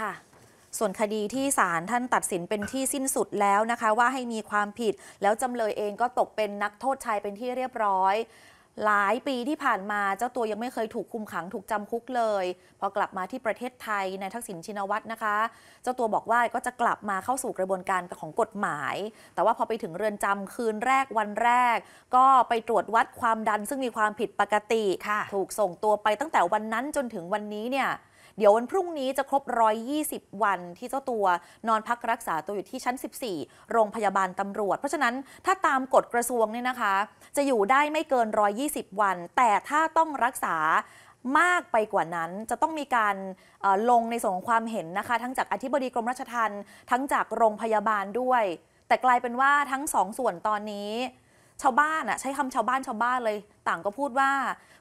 ค่ะ ส่วนคดีที่ศาลท่านตัดสินเป็นที่สิ้นสุดแล้วนะคะ ว่าให้มีความผิดแล้วจำเลยเองก็ตกเป็นนักโทษชายเป็นที่เรียบร้อย หลายปีที่ผ่านมาเจ้าตัวยังไม่เคยถูกคุมขังถูกจำคุกเลย พอกลับมาที่ประเทศไทยในทักษิณชินวัตรนะคะ เจ้าตัวบอกว่าก็จะกลับมาเข้าสู่กระบวนการของกฎหมาย แต่ว่าพอไปถึงเรือนจำคืนแรกวันแรก ก็ไปตรวจวัดความดันซึ่งมีความผิดปกติถูกส่งตัวไปตั้งแต่วันนั้นจนถึงวันนี้เนี่ยเดี๋ยววันพรุ่งนี้จะครบ 120 วันที่เจ้าตัวนอนพักรักษาตัวอยู่ที่ชั้น 14 โรงพยาบาลตำรวจ เพราะฉะนั้นถ้าตามกฎกระทรวงเนี่ยนะคะ จะอยู่ได้ไม่เกิน 120 วัน แต่ถ้าต้องรักษามากไปกว่านั้น จะต้องมีการลงในส่วนของความเห็นนะคะ ทั้งจากอธิบดีกรมราชทัณฑ์ทั้งจากโรงพยาบาลด้วย แต่กลายเป็นว่าทั้งสองส่วนตอนนี้ชาวบ้านอะใช้คำชาวบ้านชาวบ้านเลย ต่างก็พูดว่า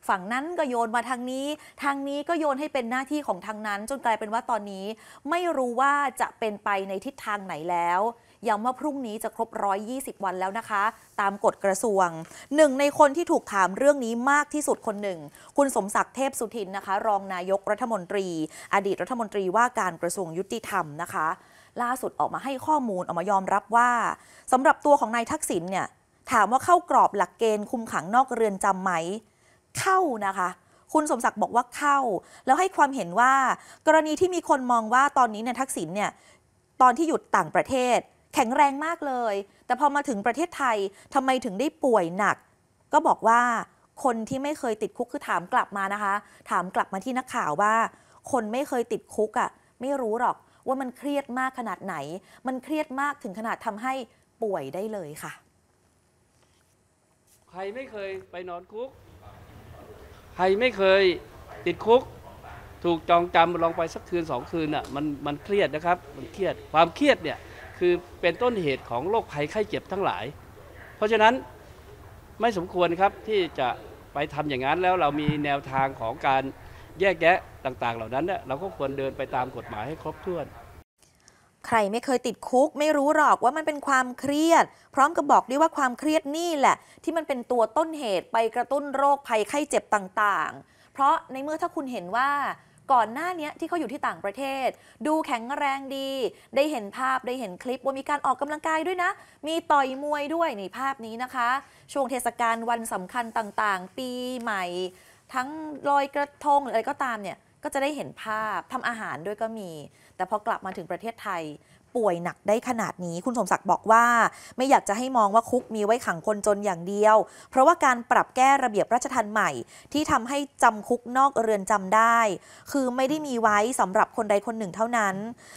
ฝั่งนั้นก็โยนมาทางนี้ ทางนี้ก็โยนให้เป็นหน้าที่ของทางนั้น จนกลายเป็นว่าตอนนี้ไม่รู้ว่าจะเป็นไปในทิศทางไหนแล้วย้ำว่าพรุ่งนี้จะครบ120 วันแล้วนะคะ ตามกฎกระทรวงหนึ่งในคนที่ถูกถามเรื่องนี้มากที่สุดคนหนึ่ง คุณสมศักดิ์เทพสุทินนะคะ รองนายกรัฐมนตรี อดีตรัฐมนตรีว่าการกระทรวงยุติธรรมนะคะ ล่าสุดออกมาให้ข้อมูลออกมายอมรับว่าสำหรับตัวของนายทักษิณเนี่ยถามว่าเข้ากรอบหลักเกณฑ์คุมขังนอกเรือนจำไหม เข้านะคะ คุณสมศักดิ์บอกว่าเข้า แล้วให้ความเห็นว่ากรณีที่มีคนมองว่าตอนนี้เนี่ยทักษิณเนี่ยตอนที่หยุดต่างประเทศ แข็งแรงมากเลย แต่พอมาถึงประเทศไทยทำไมถึงได้ป่วยหนัก ก็บอกว่า คนที่ไม่เคยติดคุกคือถามกลับมานะคะ ถามกลับมาที่นักข่าวว่า คนไม่เคยติดคุกอะ่ะไม่รู้หรอกว่ามันเครียดมากขนาดไหน มันเครียดมากถึงขนาดทำให้ป่วยได้เลยค่ะใครไม่เคยไปนอนคุก ใครไม่เคยติดคุก ถูกจองจำลองไปสักคืนสองคืนน่ะมันมันเครียดนะครับมันเครียดความเครียดเนี่ยคือเป็นต้นเหตุของโรคภัยไข้เจ็บทั้งหลาย เพราะฉะนั้นไม่สมควรครับที่จะไปทำอย่างนั้นแล้ว เรามีแนวทางของการแยกแยะต่างๆ เหล่านั้นเนี่ยเราก็ควรเดินไปตามกฎหมายให้ครบถ้วนใครไม่เคยติดคุกไม่รู้หรอกว่ามันเป็นความเครียด พร้อมกับบอกด้วยว่าความเครียดนี่แหละ ที่มันเป็นตัวต้นเหตุไปกระตุ้นโรคภัยไข้เจ็บต่างๆ เพราะในเมื่อถ้าคุณเห็นว่าก่อนหน้านี้ที่เขาอยู่ที่ต่างประเทศ ดูแข็งแรงดี ได้เห็นภาพได้เห็นคลิปว่ามีการออกกำลังกายด้วยนะ มีต่อยมวยด้วยในภาพนี้นะคะช่วงเทศกาลวันสำคัญต่างๆ ปีใหม่ ทั้งลอยกระทงหรืออะไรก็ตามเนี่ยก็จะได้เห็นภาพทำอาหารด้วยก็มี แต่พอกลับมาถึงประเทศไทยป่วยหนักได้ขนาดนี้ คุณสมศักดิ์บอกว่าไม่อยากจะให้มองว่าคุกมีไว้ขังคนจนอย่างเดียว เพราะว่าการปรับแก้ระเบียบราชทันใหม่ ที่ทำให้จำคุกนอกเรือนจำได้ คือไม่ได้มีไว้สำหรับคนใดคนหนึ่งเท่านั้น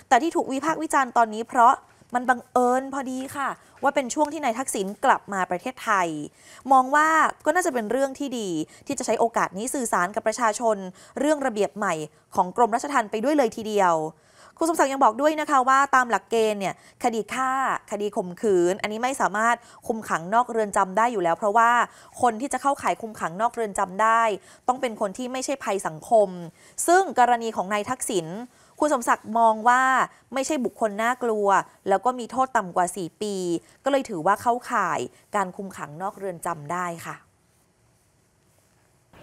แต่ที่ถูกวิพากษ์วิจารณ์ตอนนี้เพราะมันบังเอิญพอดีค่ะ ว่าเป็นช่วงที่นายทักษิณกลับมาประเทศไทย มองว่าก็น่าจะเป็นเรื่องที่ดี ที่จะใช้โอกาสนี้สื่อสารกับประชาชน เรื่องระเบียบใหม่ของกรมราชทัณฑ์ไปด้วยเลยทีเดียว คุณสมศักดิ์ยังบอกด้วยนะคะว่าตามหลักเกณฑ์เนี่ยคดีฆ่าคดีข่มขืน อันนี้ไม่สามารถคุมขังนอกเรือนจำได้อยู่แล้ว เพราะว่าคนที่จะเข้าข่ายคุมขังนอกเรือนจำได้ ต้องเป็นคนที่ไม่ใช่ภัยสังคม ซึ่งกรณีของนายทักษิณคุณสมศักดิ์มองว่าไม่ใช่บุคคลน่ากลัว แล้วก็มีโทษต่ำกว่า 4 ปี ก็เลยถือว่าเข้าข่ายการคุมขังนอกเรือนจำได้ค่ะ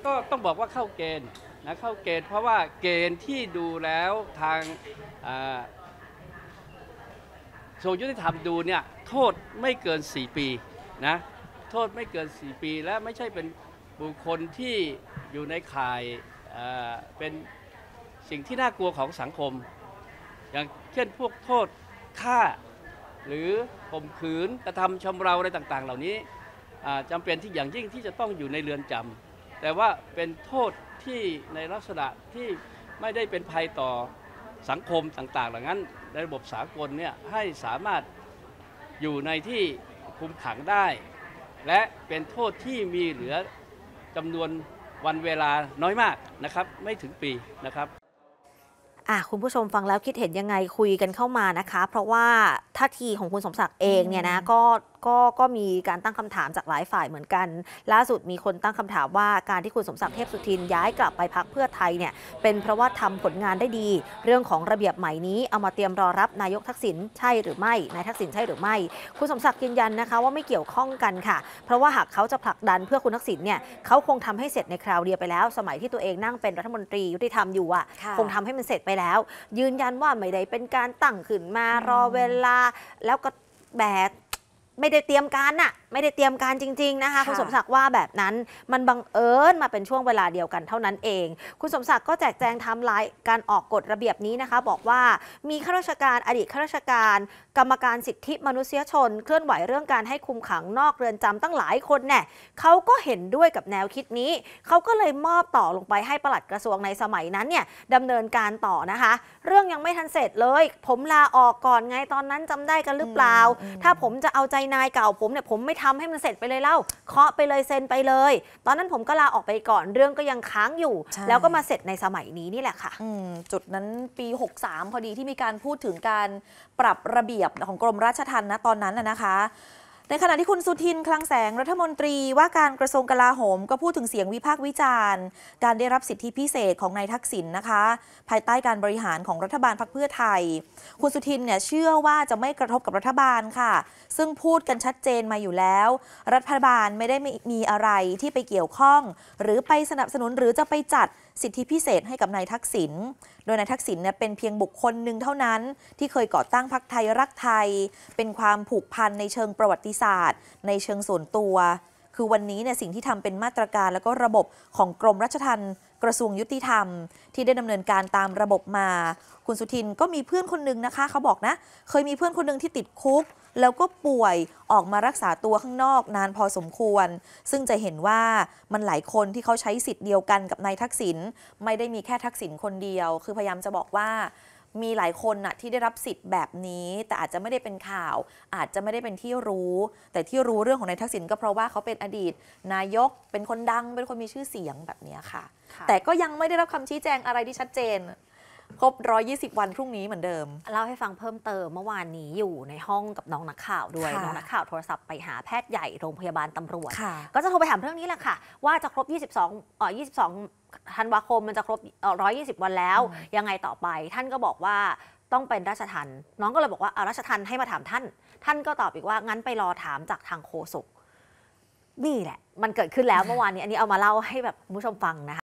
ก็ต้องบอกว่าเข้าเกณฑ์นะเข้าเกณฑ์เพราะว่าเกณฑ์ที่ดูแล้วทางโซยุติธรรมดูเนี่ยโทษไม่เกิน 4 ปีนะโทษไม่เกิน 4 ปี และไม่ใช่เป็นบุคคลที่อยู่ในข่ายเป็นสิ่งที่น่ากลัวของสังคม อย่างเช่นพวกโทษฆ่า หรือข่มขืนกระทำชำเราอะไรต่างๆ เหล่านี้จำเป็นที่อย่างยิ่งที่จะต้องอยู่ในเรือนจำ แต่ว่าเป็นโทษที่ในลักษณะที่ไม่ได้เป็นภัยต่อสังคมต่าง ๆ เหล่านั้น ในระบบสากลเนี่ยให้สามารถอยู่ในที่คุมขังได้ และเป็นโทษที่มีเหลือจำนวนวันเวลาน้อยมากนะครับ ไม่ถึงปีนะครับอ่ะคุณผู้ชมฟังแล้วคิดเห็นยังไงคุยกันเข้ามานะคะ เพราะว่าท่าทีของคุณสมศักดิ์เองเนี่ยนะก็ก็ก็มีการตั้งคำถามจากหลายฝ่ายเหมือนกัน ล่าสุดมีคนตั้งคำถามว่าการที่คุณสมศักดิ์เทพสุทินย้ายกลับไปพักเพื่อไทยเนี่ยเป็นเพราะว่าทำผลงานได้ดี เรื่องของระเบียบใหม่นี้เอามาเตรียมรอรับนายกทักษิณใช่หรือไม่นายทักษิณใช่หรือไม่คุณสมศักดิ์ยืนยันนะคะว่าไม่เกี่ยวข้องกันค่ะ เพราะว่าหากเขาจะผลักดันเพื่อคุณทักษิณเนี่ยเขาคงทำให้เสร็จในคราวเดียวไปแล้ว สมัยที่ตัวเองนั่งเป็นรัฐมนตรียุติธรรมอยู่อ่ะคงทำให้มันเสร็จไปแล้ว ยืนยันว่าไม่ได้เป็นการตั้งขึ้นมารอเวลา แล้วก็แบกไม่ได้เตรียมการน่ะไม่ได้เตรียมการจริงๆนะคะ คุณสมศักดิ์ว่าแบบนั้นมันบังเอิญมาเป็นช่วงเวลาเดียวกันเท่านั้นเอง คุณสมศักดิ์ก็แจกแจงทำลายการออกกฎระเบียบนี้นะคะ บอกว่ามีข้าราชการอดีตข้าราชการ กรรมการสิทธิมนุษยชน เคลื่อนไหวเรื่องการให้คุมขังนอกเรือนจำตั้งหลายคนแน่เขาก็เห็นด้วยกับแนวคิดนี้เขาก็เลยมอบต่อลงไปให้ปลัดกระทรวงในสมัยนั้นเนี่ยดำเนินการต่อนะคะ เรื่องยังไม่ทันเสร็จเลย ผมลาออกก่อนไงตอนนั้นจำได้กันหรือเปล่า ถ้าผมจะเอาใจนายเก่าผมเนี่ยผมไม่ทำให้มันเสร็จไปเลยเล่า เคาะไปเลย เซ็นไปเลย ตอนนั้นผมก็ลาออกไปก่อน เรื่องก็ยังค้างอยู่ แล้วก็มาเสร็จในสมัยนี้นี่แหละค่ะ จุดนั้นปี 63 พอดีที่มีการพูดถึงการปรับระเบียบของกรมราชทัณฑ์นะตอนนั้นนะคะในขณะที่คุณสุทินคลังแสงรัฐมนตรีว่าการกระทรวงกลาโหมก็พูดถึงเสียงวิพากษ์วิจารณ์ การได้รับสิทธิพิเศษของนายทักษิณนนะคะ ภายใต้การบริหารของรัฐบาลพรรคเพื่อไทย คุณสุทินเนี่ยเชื่อว่าจะไม่กระทบกับรัฐบาลค่ะ ซึ่งพูดกันชัดเจนมาอยู่แล้ว รัฐบาลไม่ได้มีอะไรที่ไปเกี่ยวข้อง หรือไปสนับสนุนหรือจะไปจัดสิทธิพิเศษให้กับนายทักษิณโดยนายทักษิณเนี่ยเป็นเพียงบุคคลหนึ่งเท่านั้น ที่เคยก่อตั้งพรรคไทยรักไทยเป็นความผูกพันในเชิงประวัติศาสตร์ในเชิงส่วนตัว คือวันนี้เนี่ยสิ่งที่ทำเป็นมาตรการแล้วก็ระบบของกรมรัชทันกระทรวงยุติธรรม ที่ได้ดำเนินการตามระบบมา คุณสุทินก็มีเพื่อนคนนึงนะคะ เขาบอกนะ เคยมีเพื่อนคนนึงที่ติดคุกแล้วก็ป่วยออกมารักษาตัวข้างนอกนานพอสมควร ซึ่งจะเห็นว่ามันหลายคนที่เขาใช้สิทธิ์เดียวกันกับนายทักษิณไม่ได้มีแค่ทักษิณคนเดียว คือพยายามจะบอกว่ามีหลายคนนะที่ได้รับสิทธิ์แบบนี้ แต่อาจจะไม่ได้เป็นข่าว อาจจะไม่ได้เป็นที่รู้ แต่ที่รู้เรื่องของนายทักษิณก็เพราะว่าเขาเป็นอดีต นายก เป็นคนดังเป็นคนมีชื่อเสียงแบบนี้ค่ะ แต่ก็ยังไม่ได้รับคำชี้แจงอะไรที่ชัดเจนครบ 120 วัน พรุ่งนี้เหมือนเดิม เล่าให้ฟังเพิ่มเติม เมื่อวานนี้อยู่ในห้องกับน้องนักข่าวด้วย น้องนักข่าวโทรศัพท์ไปหาแพทย์ใหญ่โรงพยาบาลตำรวจ ก็จะโทรไปถามเรื่องนี้แหละค่ะ ว่าจะครบ 22เอ่อ22 ธันวาคมมันจะครบ 120 วันแล้วยังไงต่อไป ท่านก็บอกว่าต้องเป็นราชทันน้องก็เลยบอกว่าเอาราชทันให้มาถามท่าน ท่านก็ตอบอีกว่างั้นไปรอถามจากทางโฆษกนี่แหละมันเกิดขึ้นแล้วเมื่อวานนี้อันนี้เอามาเล่าให้แบบผู้ชมฟังนะคะ